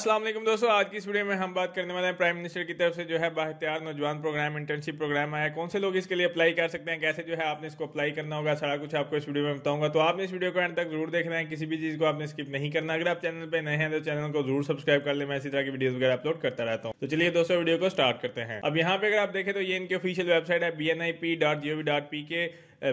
असलम दोस्तों आज की इस वीडियो में हम बात करने वाले हैं प्राइम मिनिस्टर की तरफ से जो है बाहतियार नौजवान प्रोग्राम इंटर्नशिप प्रोग्राम आया कौन से लोग इसके लिए अप्लाई कर सकते हैं कैसे जो है आपने इसको अप्लाई करना होगा सारा कुछ आपको इस वीडियो में बताऊंगा तो आपने इस वीडियो को एंड तक जरूर देखना है किसी भी चीज़ को आपने स्किप नहीं करना अगर आप चैनल पर नए हैं तो चैनल को जरूर सब्सक्राइब कर ले मैं इसी तरह की वीडियो वगैरह अपलोड करता रहता हूँ तो चलिए दोस्तों वीडियो को स्टार्ट करते हैं अब यहाँ पे अगर आप देखें तो ये इनकी ऑफिशियल वेबसाइट है B N I P dot G O V dot P K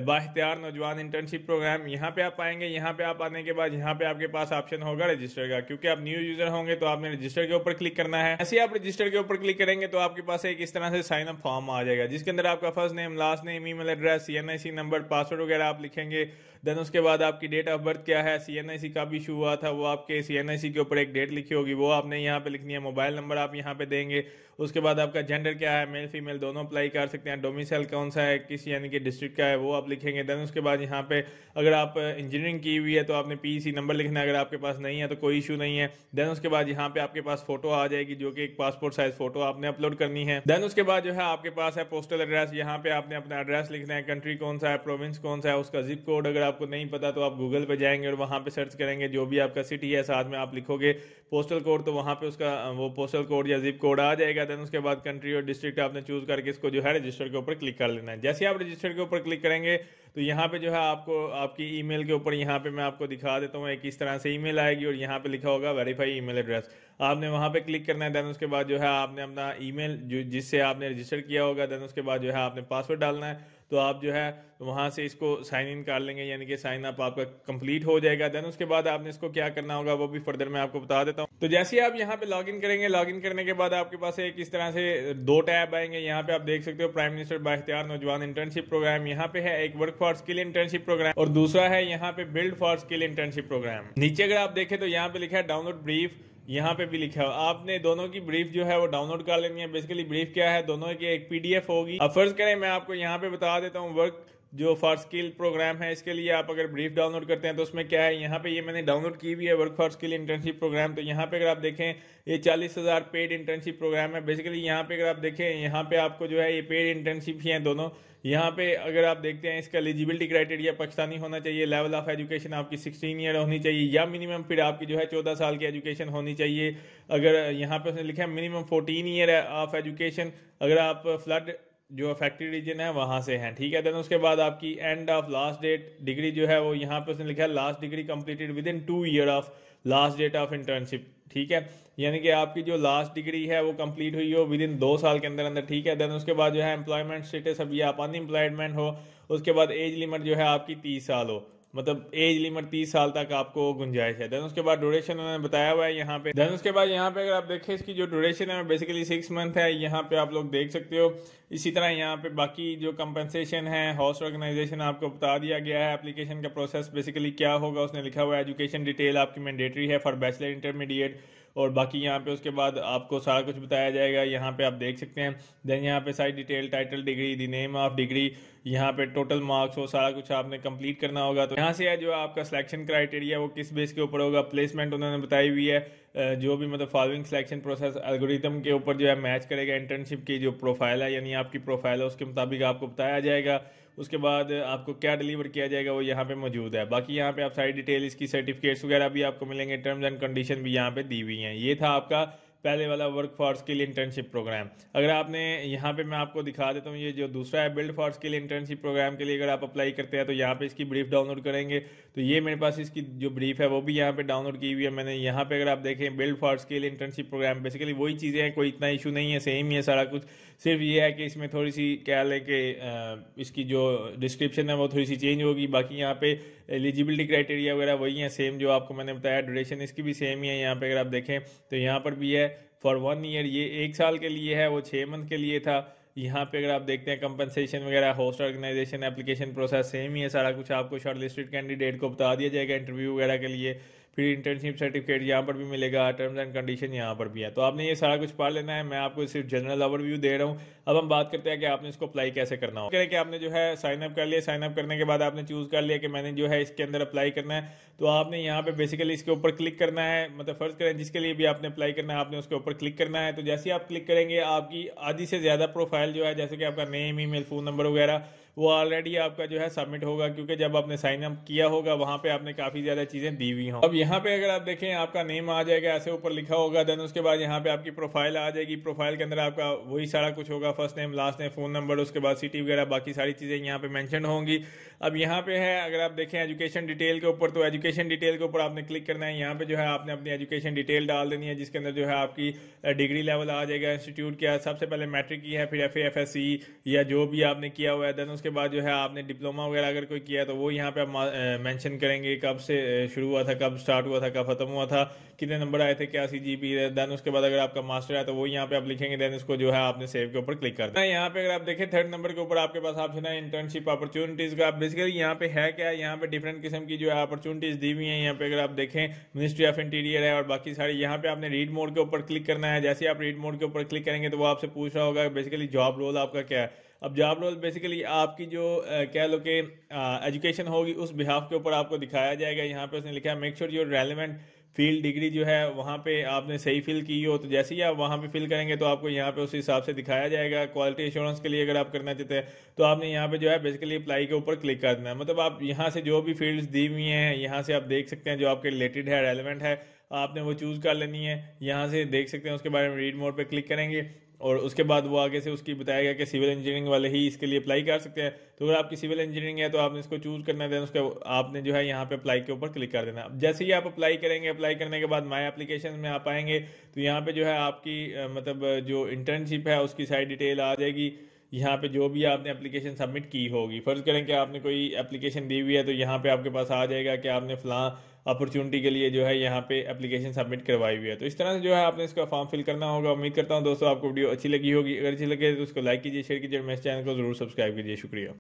Bakhtiyar नौजवान इंटर्नशिप प्रोग्राम यहाँ पे आप आएंगे यहाँ पे आप आने के बाद यहाँ पे आपके पास ऑप्शन होगा रजिस्टर का क्योंकि आप न्यू यूजर होंगे तो आपने रजिस्टर के ऊपर क्लिक करना है ऐसे आप रजिस्टर के ऊपर क्लिक करेंगे तो आपके पास एक इस तरह से साइन अप फॉर्म आ जाएगा जिसके अंदर आपका first name last name e address C N I C number password वगैरह आप लिखेंगे देन उसके बाद आपकी डेट ऑफ बर्थ क्या है सी एन आई सी का भी इशू हुआ था वो आपके सी एन आई सी के ऊपर एक डेट लिखी होगी वो आपने यहाँ पे लिखनी है मोबाइल नंबर आप यहाँ पे देंगे उसके बाद आपका जेंडर क्या है मेल फीमेल दोनों अप्लाई कर सकते हैं डोमिसाइल कौन सा है किस यानी कि डिस्ट्रिक्ट का है वो आप लिखेंगे देन उसके बाद यहाँ पे अगर आप इंजीनियरिंग की हुई है तो आपने पीसी नंबर e लिखना है अगर आपके पास नहीं है तो कोई इशू नहीं है देन उसके बाद यहाँ पे आपके पास फोटो आ जाएगी जो कि एक पासपोर्ट साइज फोटो आपने अपलोड करनी है देन उसके बाद जो है आपके पास है पोस्टल एड्रेस यहाँ पे आपने अपना एड्रेस लिखना है कंट्री कौन सा है प्रोविंस कौन सा है उसका जिप कोड अगर आपको नहीं पता तो आप गूगल पे जाएंगे और वहाँ पर सर्च करेंगे जो भी आपका सिटी है साथ में आप लिखोगे पोस्टल कोड तो वहाँ पर उसका वो पोस्टल कोड या जिप कोड आ जाएगा देन उसके बाद कंट्री और डिस्ट्रिक्ट आपने चूज करके इसको जो है रजिस्टर के ऊपर क्लिक कर लेना है जैसे आप रजिस्टर के ऊपर क्लिक करेंगे करेंगे तो यहाँ पे जो है आपको आपकी ईमेल के ऊपर यहाँ पे मैं आपको दिखा देता हूँ एक तरह से ईमेल आएगी और यहाँ पे लिखा होगा वेरीफाई ईमेल एड्रेस आपने वहाँ पे क्लिक करना है देन उसके बाद जो है आपने अपना ईमेल जो जिससे आपने रजिस्टर किया होगा देन उसके बाद जो है आपने पासवर्ड डालना है तो आप जो है वहाँ से इसको साइन इन कर लेंगे यानी कि साइन अप आपका कंप्लीट हो जाएगा देन उसके बाद आपने इसको क्या करना होगा वो भी फर्दर मैं आपको बता देता हूँ तो जैसे ही आप यहाँ पे लॉग इन करेंगे लॉग इन करने के बाद आपके पास एक इस तरह से दो टैब आएंगे यहाँ पे आप देख सकते हो प्राइम मिनिस्टर बाख्तियार नौजवान इंटर्नशिप प्रोग्राम यहाँ पे है एक work for skill internship program और दूसरा है यहाँ पे build for skill internship program नीचे अगर आप देखें तो यहाँ पे लिखा है डाउनलोड ब्रीफ यहाँ पे भी लिखा हो आपने दोनों की ब्रीफ जो है वो डाउनलोड कर लेनी है बेसिकली ब्रीफ क्या है दोनों की एक पीडीएफ होगी अब फर्ज करें मैं आपको यहाँ पे बता देता हूँ वर्क जो फॉर स्किल प्रोग्राम है इसके लिए आप अगर ब्रीफ डाउनलोड करते हैं तो उसमें क्या है यहाँ पे ये मैंने डाउनलोड की हुई है work for skill internship program तो यहाँ पे अगर आप देखें ये चालीस हज़ार पेड इंटर्नशिप प्रोग्राम है बेसिकली यहाँ पे अगर आप देखें यहाँ पे आपको जो है ये पेड इंटर्नशिप ही है दोनों यहाँ पे अगर आप देखते हैं इसका एलिजिबिलिटी क्राइटेरिया पाकिस्तानी होना चाहिए लेवल ऑफ एजुकेशन आपकी सिक्सटीन ईयर होनी चाहिए या मिनिमम फिर आपकी जो है चौदह साल की एजुकेशन होनी चाहिए अगर यहाँ पे उसने लिखा है minimum fourteen year of education अगर आप फ्लड जो अफेक्टेड रीजन है वहाँ से है ठीक है देन उसके बाद आपकी end of last date degree जो है वो यहाँ पे उसने लिखा है last degree completed within two year of last date of internship ठीक है यानी कि आपकी जो लास्ट डिग्री है वो कंप्लीट हुई हो विद इन दो साल के अंदर अंदर ठीक है देन उसके बाद जो है एम्प्लॉयमेंट स्टेटस अभी आप अनएम्प्लॉयमेंट हो उसके बाद एज लिमिट जो है आपकी तीस साल हो मतलब एज लिमिट तीस साल तक आपको गुंजाइश है देन उसके बाद ड्यूरेशन उन्होंने बताया हुआ है यहाँ पे देन उसके बाद यहाँ पे अगर आप देखें इसकी जो ड्यूरेशन है बेसिकली सिक्स मंथ है यहाँ पे आप लोग देख सकते हो इसी तरह यहाँ पे बाकी जो कंपनसेशन है हॉस्ट ऑर्गेनाइजेशन आपको बता दिया गया है एप्लीकेशन का प्रोसेस बेसिकली क्या होगा उसने लिखा हुआ है एजुकेशन डिटेल आपकी मैंडेटरी है फॉर बैचलर इंटरमीडिएट और बाकी यहाँ पे उसके बाद आपको सारा कुछ बताया जाएगा यहाँ पे आप देख सकते हैं देन यहाँ पे सारी detail title degree the name of degree यहाँ पे टोटल मार्क्स वो सारा कुछ आपने कंप्लीट करना होगा तो यहाँ से है जो आपका सिलेक्शन क्राइटेरिया वो किस बेस के ऊपर होगा प्लेसमेंट उन्होंने बताई हुई है जो भी मतलब फॉलोइंग सिलेक्शन प्रोसेस एल्गोरिथम के ऊपर जो है मैच करेगा इंटर्नशिप की जो प्रोफाइल है यानी आपकी प्रोफाइल है उसके मुताबिक आपको बताया जाएगा उसके बाद आपको क्या डिलीवर किया जाएगा वो यहाँ पे मौजूद है बाकी यहाँ पे आप सारी डिटेल इसकी सर्टिफिकेट्स वगैरह भी आपको मिलेंगे टर्म्स एंड कंडीशन भी यहाँ पे दी हुई हैं ये था आपका पहले वाला work for skill internship program अगर आपने यहाँ पे मैं आपको दिखा देता हूँ ये जो दूसरा है build for skill internship program के लिए अगर आप अप्लाई करते हैं तो यहाँ पे इसकी ब्रीफ डाउनलोड करेंगे तो ये मेरे पास इसकी जो ब्रीफ है वो भी यहाँ पे डाउनलोड की हुई है मैंने यहाँ पे अगर आप देखें build for skill internship program basically वही चीज़ें हैं कोई इतना इशू नहीं है सेम ही है सारा कुछ सिर्फ ये है कि इसमें थोड़ी सी क्या लें कि इसकी जो डिस्क्रिप्शन है वो थोड़ी सी चेंज होगी बाकी यहाँ पे एलिजिबिलिटी क्राइटेरिया वगैरह वही है सेम जो आपको मैंने बताया ड्यूरेशन इसकी भी सेम ही है यहाँ पे अगर आप देखें तो यहाँ पर भी है फॉर वन ईयर ये एक साल के लिए है वो छः मंथ के लिए था यहाँ पे अगर आप देखते हैं कंपनसेशन वगैरह host organization application process same ही है सारा कुछ आपको शॉर्ट लिस्टेड कैंडिडेट को बता दिया जाएगा इंटरव्यू वगैरह के लिए फिर इंटर्नशिप सर्टिफिकेट यहाँ पर भी मिलेगा टर्म्स एंड कंडीशन यहाँ पर भी है तो आपने ये सारा कुछ पढ़ लेना है मैं आपको सिर्फ जनरल ओवरव्यू दे रहा हूँ अब हम बात करते हैं कि आपने इसको अप्लाई कैसे करना हो कि आपने जो है साइन अप कर लिया साइन अप करने के बाद आपने चूज़ कर लिया कि मैंने जो है इसके अंदर अप्लाई करना है तो आपने यहाँ पे बेसिकली इसके ऊपर क्लिक करना है मतलब फर्ज करें जिसके लिए भी आपने अप्लाई करना है आपने उसके ऊपर क्लिक करना है तो जैसे ही आप क्लिक करेंगे आपकी आधी से ज़्यादा प्रोफाइल जो है जैसे कि आपका नेम ई फोन नंबर वगैरह वो ऑलरेडी आपका जो है सबमिट होगा क्योंकि जब आपने साइन अप किया होगा वहाँ पे आपने काफ़ी ज़्यादा चीज़ें दी हुई हों अब यहाँ पे अगर आप देखें आपका नेम आ जाएगा ऐसे ऊपर लिखा होगा देन उसके बाद यहाँ पे आपकी प्रोफाइल आ जाएगी प्रोफाइल के अंदर आपका वही सारा कुछ होगा first name last name phone number उसके बाद सिटी वगैरह बाकी सारी चीज़ें यहाँ पर मैंशन होंगी अब यहाँ पे है अगर आप देखें एजुकेशन डिटेल के ऊपर तो एजुकेशन डिटेल के ऊपर आपने क्लिक करना है यहाँ पे जो है आपने अपनी एजुकेशन डिटेल डाल देनी है जिसके अंदर जो है आपकी डिग्री लेवल आ जाएगा इंस्टीट्यूट क्या सबसे पहले मैट्रिक की है फिर एफ या जो भी आपने किया हुआ है देन उसके उसके बाद जो है आपने डिप्लोमा वगैरह अगर कोई किया है तो वो यहाँ पे आप मेंशन करेंगे कब से शुरू हुआ था कब स्टार्ट हुआ था कब खत्म हुआ था कितने नंबर आए थे क्या सी जी पी देन उसके बाद अगर आपका मास्टर है तो वो यहाँ पे आप लिखेंगे देन उसको जो है आपने सेव के ऊपर क्लिक कर देना यहाँ पे अगर आप देखें थर्ड नंबर के ऊपर आपके पास ऑप्शन है इंटर्नशिप अपॉर्चुनिटीज का बेसिकली यहाँ पे है क्या यहाँ पे डिफरेंट किस्म की जो है अपॉर्चुनिटीज दी हुई है यहाँ पे अगर आप देखें मिनिस्ट्री ऑफ इंटीरियर है और बाकी सारी यहाँ पे आपने रीड मोड के ऊपर क्लिक करना है जैसे आप रीड मोड के ऊपर क्लिक करेंगे तो वो आपसे पूछ रहा होगा बेसिकली जॉब रोल आपका क्या है अब जॉब रोल बेसिकली आपकी जो कह लो कि एजुकेशन होगी उस बिहाफ के ऊपर आपको दिखाया जाएगा यहाँ पे उसने लिखा है make sure your relevant field degree जो है वहाँ पे आपने सही फिल की हो तो जैसे ही आप वहाँ पे फिल करेंगे तो आपको यहाँ पे उस हिसाब से दिखाया जाएगा क्वालिटी इंश्योरेंस के लिए अगर आप करना चाहते हैं तो आपने यहाँ पे जो है बेसिकली अप्लाई के ऊपर क्लिक कर देना है मतलब आप यहाँ से जो भी फील्ड्स दी हुई हैं यहाँ से आप देख सकते हैं जो आपके रिलेटेड है रेलिवेंट है आपने वो चूज़ कर लेनी है यहाँ से देख सकते हैं उसके बारे में रीड मोड पर क्लिक करेंगे और उसके बाद वो आगे से उसकी बताया गया कि सिविल इंजीनियरिंग वाले ही इसके लिए अप्लाई कर सकते हैं तो अगर आपकी सिविल इंजीनियरिंग है तो आपने इसको चूज़ करना है उसके आपने जो है यहाँ पे अप्लाई के ऊपर क्लिक कर देना अब जैसे ही आप अप्लाई करेंगे अप्लाई करने के बाद माई एप्लीकेशन में आप आएंगे तो यहाँ पर जो है आपकी मतलब जो इंटर्नशिप है उसकी सारी डिटेल आ जाएगी यहाँ पे जो भी आपने एप्लीकेशन सबमिट की होगी फ़र्ज़ करें कि आपने कोई एप्लीकेशन दी हुई है तो यहाँ पे आपके पास आ जाएगा कि आपने फला अपॉर्चुनिटी के लिए जो है यहाँ पे एप्लीकेशन सबमिट करवाई हुई है तो इस तरह से जो है आपने इसका फॉर्म फिल करना होगा उम्मीद करता हूँ दोस्तों आपको वीडियो अच्छी लगी होगी अगर अच्छी लगे तो उसको लाइक कीजिए शेयर कीजिए और मेरे चैनल को ज़रूर सब्सक्राइब कीजिए शुक्रिया